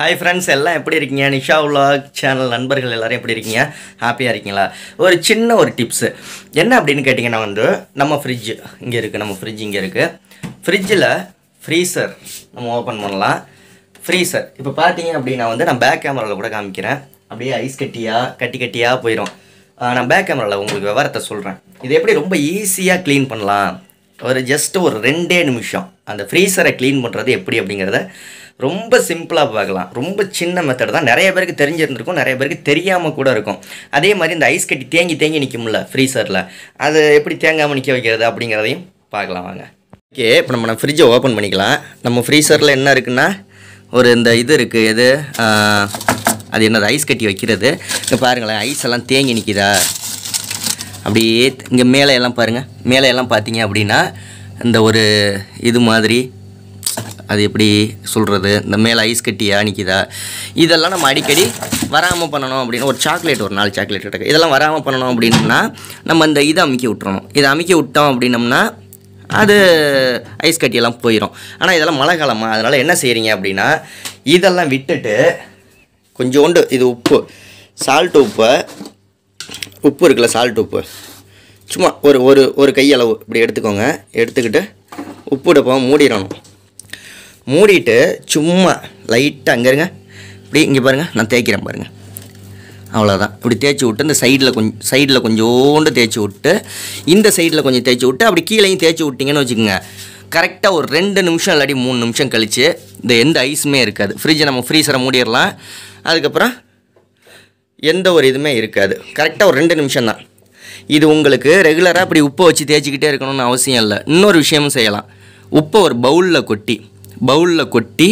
hi friends எல்லாம் எப்படி இருக்கீங்க நிஷா உலாக் சேனல் நண்பர்கள் எல்லோரும் எப்படி இருக்கீங்க ஹாப்பியாக இருக்கீங்களா ஒரு சின்ன ஒரு டிப்ஸு என்ன அப்படின்னு கேட்டிங்கன்னா வந்து நம்ம ஃப்ரிட்ஜு இங்கே இருக்குது நம்ம ஃப்ரிட்ஜ் இங்கே இருக்குது ஃப்ரிட்ஜில் ஃப்ரீசர் நம்ம ஓப்பன் பண்ணலாம் ஃப்ரீசர் இப்போ பார்த்தீங்க அப்படின்னா வந்து நான் பேக் கேமராவில் கூட காமிக்கிறேன் அப்படியே ஐஸ் கட்டியாக கட்டி கட்டியாக போயிடும் நான் பேக் கேமராவில் உங்களுக்கு விவரத்தை சொல்கிறேன் இது எப்படி ரொம்ப ஈஸியாக க்ளீன் பண்ணலாம் ஒரு ஜஸ்ட்டு ஒரு ரெண்டே நிமிஷம் அந்த ஃப்ரீசரை க்ளீன் பண்ணுறது எப்படி அப்படிங்கிறத ரொம்ப சிம்பிளாக பார்க்கலாம் ரொம்ப சின்ன மெத்தட் தான் நிறைய பேருக்கு தெரிஞ்சிருந்திருக்கும் நிறைய பேருக்கு தெரியாமல் கூட இருக்கும் அதே மாதிரி இந்த ஐஸ் கட்டி தேங்கி தேங்கி நிற்கும்ல ஃப்ரீசரில் அது எப்படி தேங்காமல் நிற்க வைக்கிறது அப்படிங்கிறதையும் பார்க்கலாம் வாங்க ஓகே இப்போ நம்ம நம்ம ஃப்ரிட்ஜை ஓப்பன் பண்ணிக்கலாம் நம்ம ஃப்ரீசரில் என்ன இருக்குன்னா ஒரு இந்த இது இருக்குது எது அது என்னது ஐஸ் கட்டி வைக்கிறது இங்கே பாருங்களேன் ஐஸ் எல்லாம் தேங்கி நிற்கிதா அப்படியே இங்கே மேலே எல்லாம் பாருங்கள் மேலே எல்லாம் பார்த்தீங்க அப்படின்னா இந்த ஒரு இது மாதிரி அது எப்படி சொல்கிறது இந்த மேலே ஐஸ் கட்டியா நிற்கிதா இதெல்லாம் நம்ம அடிக்கடி வராமல் பண்ணணும் அப்படின்னு ஒரு சாக்லேட் ஒரு நாலு சாக்லேட் கிடக்கு இதெல்லாம் வராமல் பண்ணணும் அப்படின்னா நம்ம இந்த இதை அமுக்கி விட்டுறணும் இதை அமுக்கி விட்டோம் அப்படின்னம்னா அது ஐஸ் கட்டியெல்லாம் போயிடும் ஆனால் இதெல்லாம் மழை காலமாக அதனால் என்ன செய்கிறீங்க அப்படின்னா இதெல்லாம் விட்டுட்டு கொஞ்சோண்டு இது உப்பு சால்ட் உப்பை உப்பு இருக்குல்ல சால்ட் உப்பு சும்மா ஒரு ஒரு ஒரு கையளவு இப்படி எடுத்துக்கோங்க எடுத்துக்கிட்டு உப்பு டப்பாவை மூடிடணும் மூடிட்டு சும்மா லைட்டாக அங்கே இருங்க இப்படி இங்கே பாருங்கள் நான் தேய்க்கிறேன் பாருங்கள் அவ்வளோதான் இப்படி தேய்ச்சி விட்டு இந்த சைடில் கொஞ்சம் சைடில் கொஞ்சோண்டு தேய்ச்சி விட்டு இந்த சைடில் கொஞ்சம் தேய்ச்சி விட்டு அப்படி கீழேயும் தேய்ச்சி விட்டிங்கன்னு வச்சுக்கோங்க கரெக்டாக ஒரு ரெண்டு நிமிஷம் இல்லாடி மூணு நிமிஷம் கழித்து இந்த எந்த ஐஸுமே இருக்காது ஃப்ரிட்ஜை நம்ம ஃப்ரீசரை மூடிடலாம் அதுக்கப்புறம் எந்த ஒரு இதுவுமே இருக்காது கரெக்டாக ஒரு ரெண்டு நிமிஷம் தான் இது உங்களுக்கு ரெகுலராக இப்படி உப்பை வச்சு தேய்ச்சிக்கிட்டே இருக்கணும்னு அவசியம் இல்லை இன்னொரு விஷயமும் செய்யலாம் உப்பை ஒரு பவுலில் கொட்டி பவுலில் கொட்டி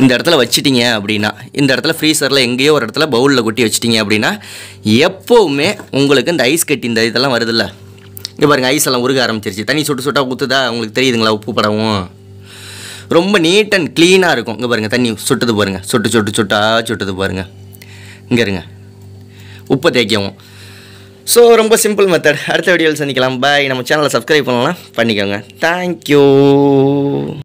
இந்த இடத்துல வச்சிட்டிங்க அப்படின்னா இந்த இடத்துல ஃப்ரீசரில் எங்கேயோ ஒரு இடத்துல பவுலில் கொட்டி வச்சிட்டிங்க அப்படின்னா எப்போவுமே உங்களுக்கு இந்த ஐஸ் கட்டி இந்த இதெல்லாம் வருதில்ல இங்கே பாருங்கள் ஐஸ் எல்லாம் உருக ஆரம்பிச்சிருச்சு தண்ணி சுட்டு சுட்டாக ஊற்றுதா உங்களுக்கு தெரியுதுங்களா உப்பு படவும் ரொம்ப நீட் அண்ட் க்ளீனாக இருக்கும் இங்கே பாருங்கள் தண்ணி சுட்டுது பாருங்கள் சுட்டு சுட்டு சுட்டா சுட்டுது பாருங்கள் இங்கே இருங்க உப்பை தேய்க்கவும் ஸோ ரொம்ப சிம்பிள் மெத்தட் அடுத்த வீடியோவில் சந்திக்கலாம் பாய் நம்ம சேனலை சப்ஸ்கிரைப் பண்ணலாம் பண்ணிக்கோங்க தேங்க்யூ